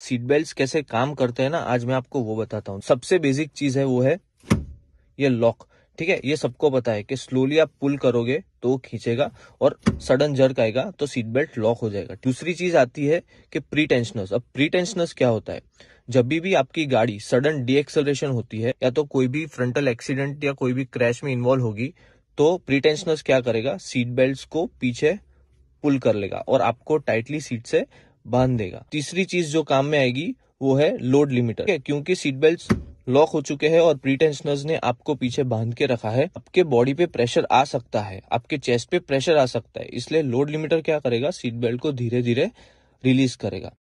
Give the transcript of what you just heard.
seat belt कैसे काम करते हैं ना आज मैं आपको वो बताता हूँ सबसे बेसिक चीज है वो है ये लॉक ठीक है ये सबको पता है कि स्लोली आप पुल करोगे तो खींचेगा और सडन जर्क आएगा तो सीट बेल्ट लॉक हो जाएगा दूसरी चीज आती है कि प्री टेंशनस अब प्री टेंशनस क्या होता है जब भी भी आपकी गाड़ी सडन डीएक्सलेशन होती है या तो कोई भी फ्रंटल एक्सीडेंट या कोई भी क्रैश में इन्वॉल्व होगी तो प्री टेंशनस क्या करेगा सीट बेल्ट को पीछे पुल कर लेगा और आपको टाइटली सीट से बांध देगा तीसरी चीज जो काम में आएगी वो है लोड लिमिटर क्योंकि सीट बेल्ट लॉक हो चुके हैं और प्री टेंशनर्स ने आपको पीछे बांध के रखा है आपके बॉडी पे प्रेशर आ सकता है आपके चेस्ट पे प्रेशर आ सकता है इसलिए लोड लिमिटर क्या करेगा सीट बेल्ट को धीरे धीरे रिलीज करेगा